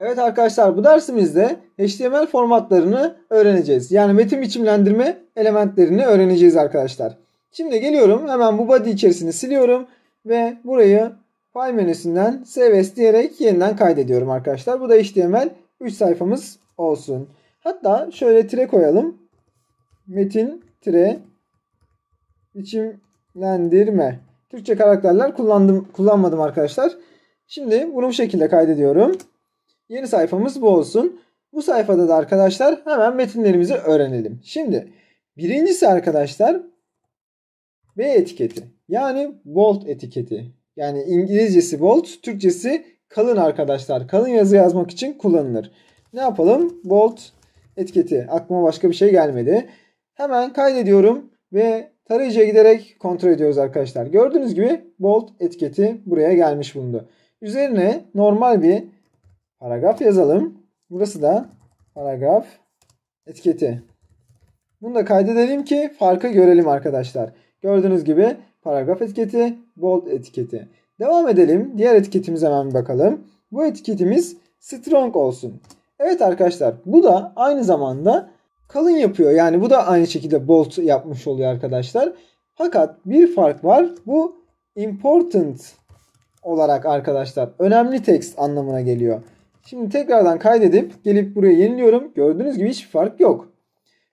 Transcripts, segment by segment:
Evet arkadaşlar bu dersimizde HTML formatlarını öğreneceğiz. Yani metin biçimlendirme elementlerini öğreneceğiz arkadaşlar. Şimdi geliyorum hemen bu body içerisini siliyorum ve burayı file menüsünden save diyerek yeniden kaydediyorum arkadaşlar. Bu da HTML 3 sayfamız olsun. Hatta şöyle tire koyalım. Metin tire biçimlendirme. Türkçe karakterler kullandım kullanmadım arkadaşlar. Şimdi bunu bu şekilde kaydediyorum. Yeni sayfamız bu olsun. Bu sayfada da arkadaşlar hemen metinlerimizi öğrenelim. Şimdi birincisi arkadaşlar B etiketi. Yani bold etiketi. Yani İngilizcesi bold, Türkçesi kalın arkadaşlar. Kalın yazı yazmak için kullanılır. Ne yapalım? Bold etiketi. Aklıma başka bir şey gelmedi. Hemen kaydediyorum ve tarayıcıya giderek kontrol ediyoruz arkadaşlar. Gördüğünüz gibi bold etiketi buraya gelmiş bulundu. Üzerine normal bir paragraf yazalım. Burası da paragraf etiketi. Bunu da kaydedelim ki farkı görelim arkadaşlar. Gördüğünüz gibi paragraf etiketi, bold etiketi. Devam edelim. Diğer etiketimize hemen bakalım. Bu etiketimiz strong olsun. Evet arkadaşlar bu da aynı zamanda kalın yapıyor. Yani bu da aynı şekilde bold yapmış oluyor arkadaşlar. Fakat bir fark var. Bu important olarak arkadaşlar önemli text anlamına geliyor. Şimdi tekrardan kaydedip gelip buraya yeniliyorum. Gördüğünüz gibi hiçbir fark yok.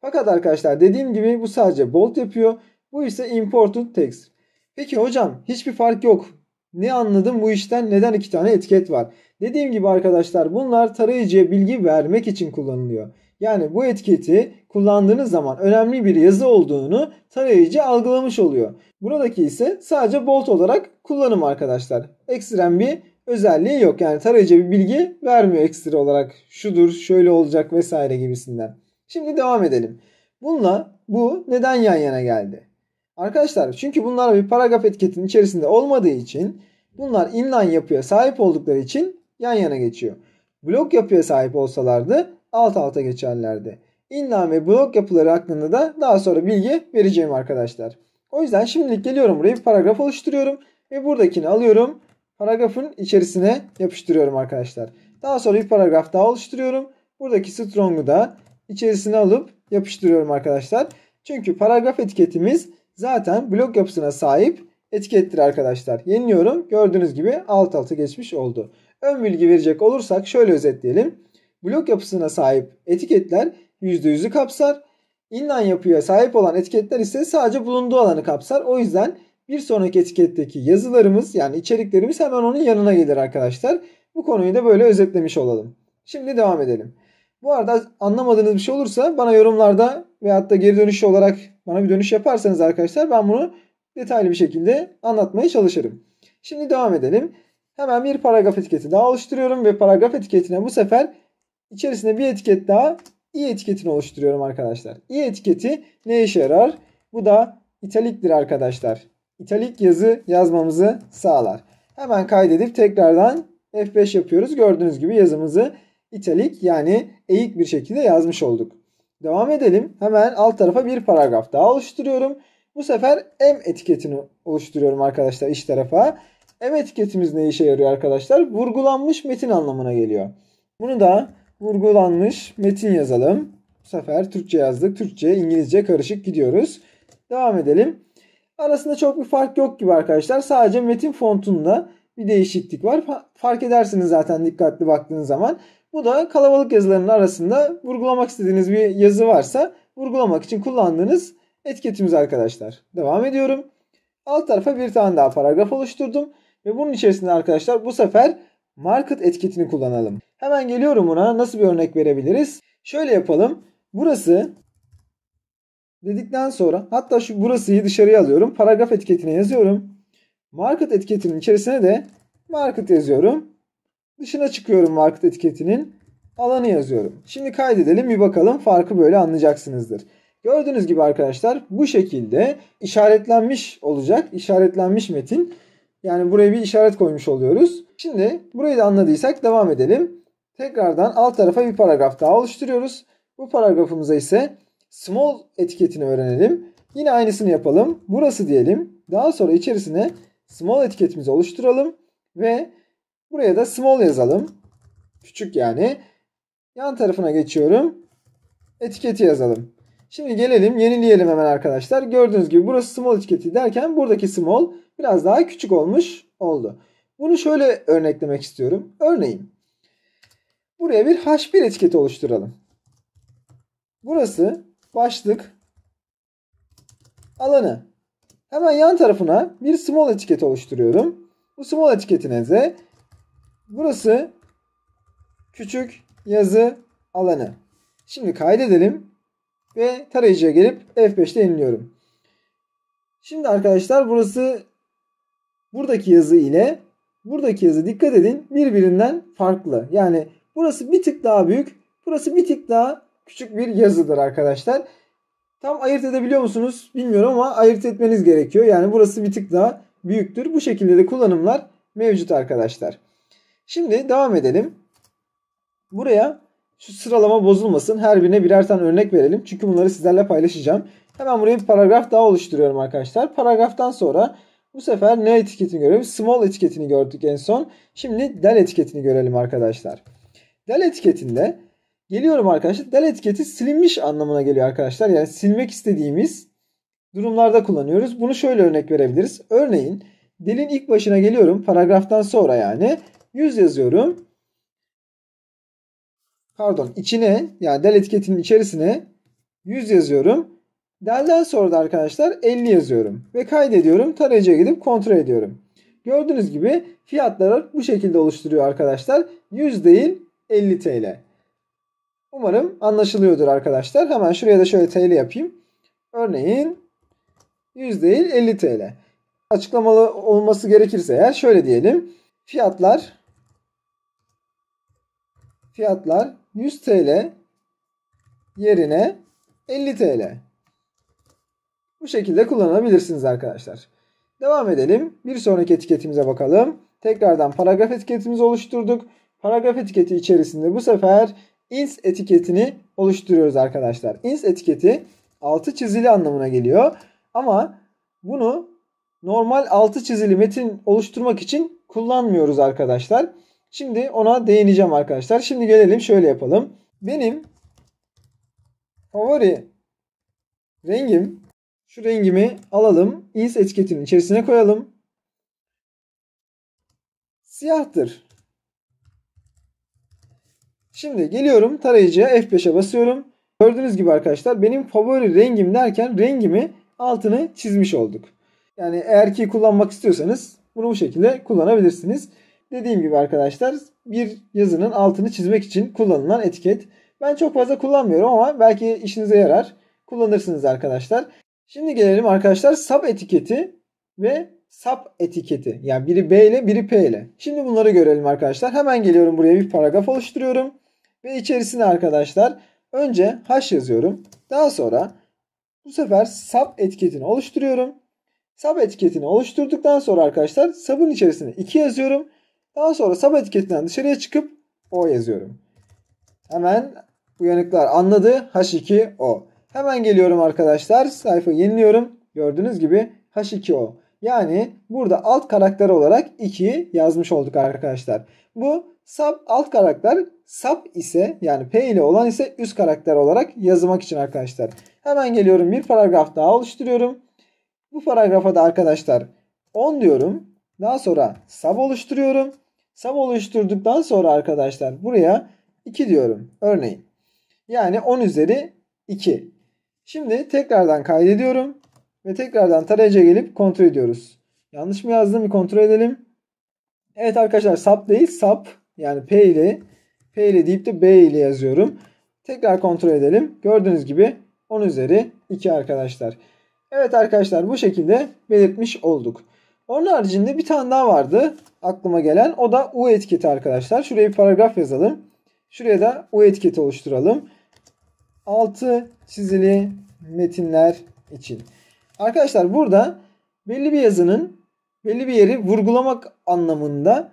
Fakat arkadaşlar dediğim gibi bu sadece bold yapıyor. Bu ise important text. Peki hocam hiçbir fark yok. Ne anladım bu işten? Neden iki tane etiket var? Dediğim gibi arkadaşlar bunlar tarayıcıya bilgi vermek için kullanılıyor. Yani bu etiketi kullandığınız zaman önemli bir yazı olduğunu tarayıcı algılamış oluyor. Buradaki ise sadece bolt olarak kullanım arkadaşlar. Ekstrem bir özelliği yok. Yani tarayıcı bir bilgi vermiyor ekstra olarak. Şudur, şöyle olacak vesaire gibisinden. Şimdi devam edelim. Bununla bu neden yan yana geldi? Arkadaşlar çünkü bunlar bir paragraf etiketinin içerisinde olmadığı için bunlar inline yapıya sahip oldukları için yan yana geçiyor. Blok yapıya sahip olsalardı alt alta geçerlerdi. Inline ve blok yapıları hakkında da daha sonra bilgi vereceğim arkadaşlar. O yüzden şimdilik geliyorum buraya bir paragraf oluşturuyorum ve buradakini alıyorum paragrafın içerisine yapıştırıyorum arkadaşlar. Daha sonra bir paragraf daha oluşturuyorum. Buradaki strong'u da içerisine alıp yapıştırıyorum arkadaşlar. Çünkü paragraf etiketimiz zaten blok yapısına sahip etikettir arkadaşlar. Yeniliyorum. Gördüğünüz gibi alt alta geçmiş oldu. Ön bilgi verecek olursak şöyle özetleyelim. Blok yapısına sahip etiketler %100'ü kapsar. İnline yapıya sahip olan etiketler ise sadece bulunduğu alanı kapsar. O yüzden bir sonraki etiketteki yazılarımız yani içeriklerimiz hemen onun yanına gelir arkadaşlar. Bu konuyu da böyle özetlemiş olalım. Şimdi devam edelim. Bu arada anlamadığınız bir şey olursa bana yorumlarda veyahut da geri dönüş olarak bana bir dönüş yaparsanız arkadaşlar ben bunu detaylı bir şekilde anlatmaya çalışırım. Şimdi devam edelim. Hemen bir paragraf etiketi daha oluşturuyorum ve paragraf etiketine bu sefer içerisinde bir etiket daha i etiketini oluşturuyorum arkadaşlar. i etiketi ne işe yarar? Bu da italiktir arkadaşlar italik yazı yazmamızı sağlar. Hemen kaydedip tekrardan F5 yapıyoruz. Gördüğünüz gibi yazımızı italik yani eğik bir şekilde yazmış olduk. Devam edelim. Hemen alt tarafa bir paragraf daha oluşturuyorum. Bu sefer M etiketini oluşturuyorum arkadaşlar iç tarafa. M etiketimiz ne işe yarıyor arkadaşlar? Vurgulanmış metin anlamına geliyor. Bunu da vurgulanmış metin yazalım. Bu sefer Türkçe yazdık. Türkçe, İngilizce karışık gidiyoruz. Devam edelim. Arasında çok bir fark yok gibi arkadaşlar. Sadece metin fontunda bir değişiklik var. Fark edersiniz zaten dikkatli baktığınız zaman. Bu da kalabalık yazılarının arasında vurgulamak istediğiniz bir yazı varsa vurgulamak için kullandığınız etiketimiz arkadaşlar. Devam ediyorum. Alt tarafa bir tane daha paragraf oluşturdum. Ve bunun içerisinde arkadaşlar bu sefer market etiketini kullanalım. Hemen geliyorum buna. Nasıl bir örnek verebiliriz? Şöyle yapalım. Burası dedikten sonra hatta şu burasıyı dışarıya alıyorum. Paragraf etiketine yazıyorum. Market etiketinin içerisine de market yazıyorum. Dışına çıkıyorum market etiketinin alanı yazıyorum. Şimdi kaydedelim bir bakalım farkı böyle anlayacaksınızdır. Gördüğünüz gibi arkadaşlar bu şekilde işaretlenmiş olacak. İşaretlenmiş metin. Yani buraya bir işaret koymuş oluyoruz. Şimdi burayı da anladıysak devam edelim. Tekrardan alt tarafa bir paragraf daha oluşturuyoruz. Bu paragrafımıza ise small etiketini öğrenelim. Yine aynısını yapalım. Burası diyelim. Daha sonra içerisine small etiketimizi oluşturalım ve buraya da small yazalım. Küçük yani. Yan tarafına geçiyorum. Etiketi yazalım. Şimdi gelelim yenileyelim hemen arkadaşlar. Gördüğünüz gibi burası small etiketi derken buradaki small biraz daha küçük olmuş oldu. Bunu şöyle örneklemek istiyorum. Örneğin buraya bir H1 etiketi oluşturalım. Burası başlık alanı. Hemen yan tarafına bir small etiket oluşturuyorum. Bu small etiketine de burası küçük yazı alanı. Şimdi kaydedelim ve tarayıcıya gelip F5'te yeniliyorum. Şimdi arkadaşlar burası buradaki yazı ile buradaki yazı dikkat edin birbirinden farklı. Yani burası bir tık daha büyük, burası bir tık daha küçük bir yazıdır arkadaşlar. Tam ayırt edebiliyor musunuz bilmiyorum ama ayırt etmeniz gerekiyor. Yani burası bir tık daha büyüktür. Bu şekilde de kullanımlar mevcut arkadaşlar. Şimdi devam edelim. Buraya şu sıralama bozulmasın. Her birine birer tane örnek verelim. Çünkü bunları sizlerle paylaşacağım. Hemen buraya bir paragraf daha oluşturuyorum arkadaşlar. Paragraftan sonra bu sefer ne etiketini görelim? Small etiketini gördük en son. Şimdi del etiketini görelim arkadaşlar. Del etiketinde Geliyorum arkadaşlar. Del etiketi silinmiş anlamına geliyor arkadaşlar. Yani silmek istediğimiz durumlarda kullanıyoruz. Bunu şöyle örnek verebiliriz. Örneğin delin ilk başına geliyorum. Paragraftan sonra yani 100 yazıyorum. Pardon içine yani del etiketinin içerisine 100 yazıyorum. Delden sonra da arkadaşlar 50 yazıyorum. Ve kaydediyorum. Tarayıcıya gidip kontrol ediyorum. Gördüğünüz gibi fiyatları bu şekilde oluşturuyor arkadaşlar. 100 değil 50 TL. Umarım anlaşılıyordur arkadaşlar. Hemen şuraya da şöyle TL yapayım. Örneğin 100 değil 50 TL. Açıklamalı olması gerekirse eğer şöyle diyelim. Fiyatlar fiyatlar 100 TL yerine 50 TL. Bu şekilde kullanabilirsiniz arkadaşlar. Devam edelim. Bir sonraki etiketimize bakalım. Tekrardan paragraf etiketimizi oluşturduk. Paragraf etiketi içerisinde bu sefer ins etiketini oluşturuyoruz arkadaşlar. Ins etiketi altı çizili anlamına geliyor. Ama bunu normal altı çizili metin oluşturmak için kullanmıyoruz arkadaşlar. Şimdi ona değineceğim arkadaşlar. Şimdi gelelim şöyle yapalım. Benim favori rengim şu rengimi alalım. Ins etiketinin içerisine koyalım. Siyahtır. Şimdi geliyorum tarayıcıya F5'e basıyorum. Gördüğünüz gibi arkadaşlar benim favori rengim derken rengimi altını çizmiş olduk. Yani eğer ki kullanmak istiyorsanız bunu bu şekilde kullanabilirsiniz. Dediğim gibi arkadaşlar bir yazının altını çizmek için kullanılan etiket. Ben çok fazla kullanmıyorum ama belki işinize yarar. Kullanırsınız arkadaşlar. Şimdi gelelim arkadaşlar sub etiketi ve sub etiketi. Yani biri B ile biri P ile. Şimdi bunları görelim arkadaşlar. Hemen geliyorum buraya bir paragraf oluşturuyorum. Ve içerisine arkadaşlar önce hash yazıyorum. Daha sonra bu sefer sub etiketini oluşturuyorum. Sub etiketini oluşturduktan sonra arkadaşlar sub'ın içerisine 2 yazıyorum. Daha sonra sub etiketinden dışarıya çıkıp o yazıyorum. Hemen uyanıklar anladı. H2O. Hemen geliyorum arkadaşlar. Sayfa yeniliyorum. Gördüğünüz gibi H2O. Yani burada alt karakter olarak 2 yazmış olduk arkadaşlar. Bu Sub alt karakter, sub ise yani P ile olan ise üst karakter olarak yazmak için arkadaşlar. Hemen geliyorum bir paragraf daha oluşturuyorum. Bu paragrafa da arkadaşlar 10 diyorum. Daha sonra sub oluşturuyorum. Sub oluşturduktan sonra arkadaşlar buraya 2 diyorum. Örneğin. Yani 10 üzeri 2. Şimdi tekrardan kaydediyorum. Ve tekrardan tarayıcıya gelip kontrol ediyoruz. Yanlış mı yazdım bir kontrol edelim. Evet arkadaşlar sub değil sub yani P ile P ile deyip de B ile yazıyorum. Tekrar kontrol edelim. Gördüğünüz gibi 10 üzeri 2 arkadaşlar. Evet arkadaşlar bu şekilde belirtmiş olduk. Onun haricinde bir tane daha vardı aklıma gelen. O da U etiketi arkadaşlar. Şuraya bir paragraf yazalım. Şuraya da U etiketi oluşturalım. 6 çizili metinler için. Arkadaşlar burada belli bir yazının belli bir yeri vurgulamak anlamında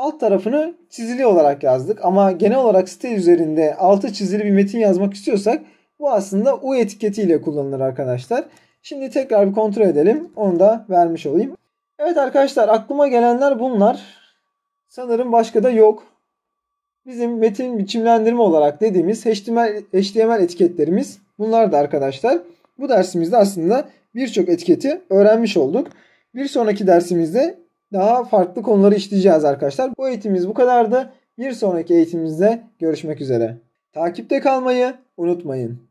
Alt tarafını çizili olarak yazdık ama genel olarak site üzerinde altı çizili bir metin yazmak istiyorsak bu aslında U etiketiyle kullanılır arkadaşlar. Şimdi tekrar bir kontrol edelim. Onu da vermiş olayım. Evet arkadaşlar aklıma gelenler bunlar. Sanırım başka da yok. Bizim metin biçimlendirme olarak dediğimiz HTML, HTML etiketlerimiz bunlar da arkadaşlar. Bu dersimizde aslında birçok etiketi öğrenmiş olduk. Bir sonraki dersimizde daha farklı konuları işleyeceğiz arkadaşlar. Bu eğitimimiz bu kadardı. Bir sonraki eğitimimizde görüşmek üzere. Takipte kalmayı unutmayın.